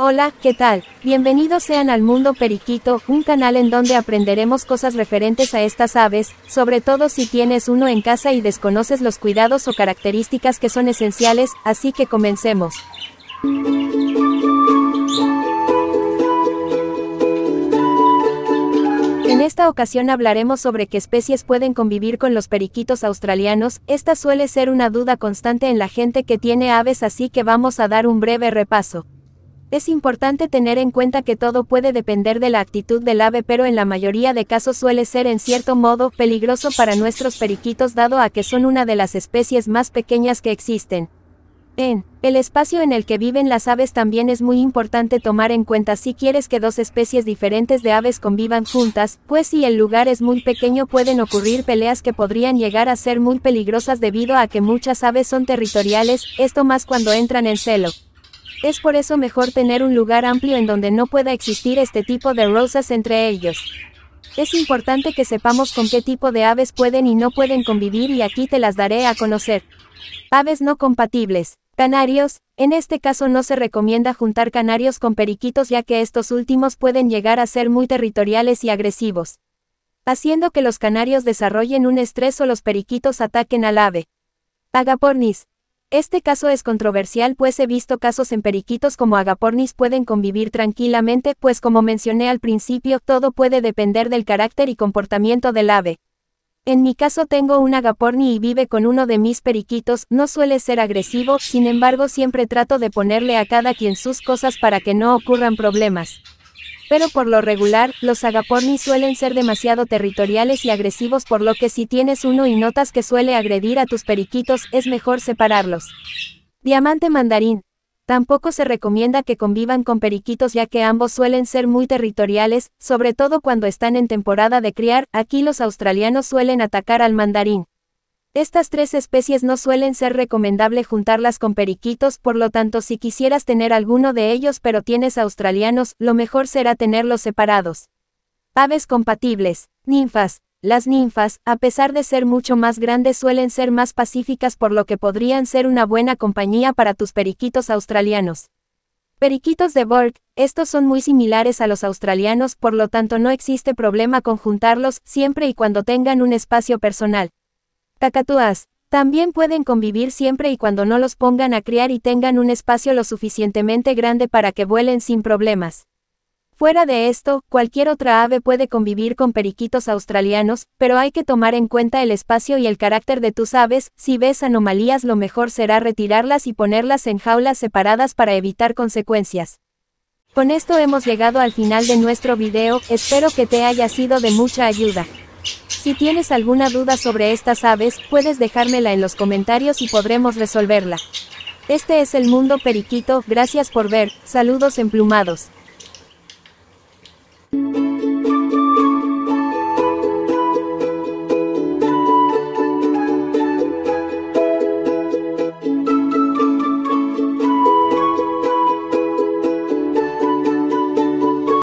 Hola, ¿qué tal? Bienvenidos sean al Mundo Periquito, un canal en donde aprenderemos cosas referentes a estas aves, sobre todo si tienes uno en casa y desconoces los cuidados o características que son esenciales, así que comencemos. En esta ocasión hablaremos sobre qué especies pueden convivir con los periquitos australianos, esta suele ser una duda constante en la gente que tiene aves así que vamos a dar un breve repaso. Es importante tener en cuenta que todo puede depender de la actitud del ave pero en la mayoría de casos suele ser en cierto modo peligroso para nuestros periquitos dado a que son una de las especies más pequeñas que existen. En el espacio en el que viven las aves también es muy importante tomar en cuenta si quieres que dos especies diferentes de aves convivan juntas, pues si el lugar es muy pequeño pueden ocurrir peleas que podrían llegar a ser muy peligrosas debido a que muchas aves son territoriales, esto más cuando entran en celo. Es por eso mejor tener un lugar amplio en donde no pueda existir este tipo de rosas entre ellos. Es importante que sepamos con qué tipo de aves pueden y no pueden convivir y aquí te las daré a conocer. Aves no compatibles. Canarios, en este caso no se recomienda juntar canarios con periquitos ya que estos últimos pueden llegar a ser muy territoriales y agresivos, haciendo que los canarios desarrollen un estrés o los periquitos ataquen al ave. Agapornis, este caso es controversial pues he visto casos en periquitos como agapornis pueden convivir tranquilamente pues como mencioné al principio todo puede depender del carácter y comportamiento del ave. En mi caso tengo un agaporni y vive con uno de mis periquitos, no suele ser agresivo, sin embargo siempre trato de ponerle a cada quien sus cosas para que no ocurran problemas. Pero por lo regular, los agapornis suelen ser demasiado territoriales y agresivos por lo que si tienes uno y notas que suele agredir a tus periquitos, es mejor separarlos. Diamante mandarín. Tampoco se recomienda que convivan con periquitos ya que ambos suelen ser muy territoriales, sobre todo cuando están en temporada de criar, aquí los australianos suelen atacar al mandarín. Estas tres especies no suelen ser recomendable juntarlas con periquitos, por lo tanto si quisieras tener alguno de ellos pero tienes australianos, lo mejor será tenerlos separados. Aves compatibles, ninfas. Las ninfas, a pesar de ser mucho más grandes, suelen ser más pacíficas por lo que podrían ser una buena compañía para tus periquitos australianos. Periquitos de Borg, estos son muy similares a los australianos, por lo tanto no existe problema con juntarlos siempre y cuando tengan un espacio personal. Cacatuas. También pueden convivir siempre y cuando no los pongan a criar y tengan un espacio lo suficientemente grande para que vuelen sin problemas. Fuera de esto, cualquier otra ave puede convivir con periquitos australianos, pero hay que tomar en cuenta el espacio y el carácter de tus aves, si ves anomalías lo mejor será retirarlas y ponerlas en jaulas separadas para evitar consecuencias. Con esto hemos llegado al final de nuestro video, espero que te haya sido de mucha ayuda. Si tienes alguna duda sobre estas aves, puedes dejármela en los comentarios y podremos resolverla. Este es el mundo periquito, gracias por ver, saludos emplumados.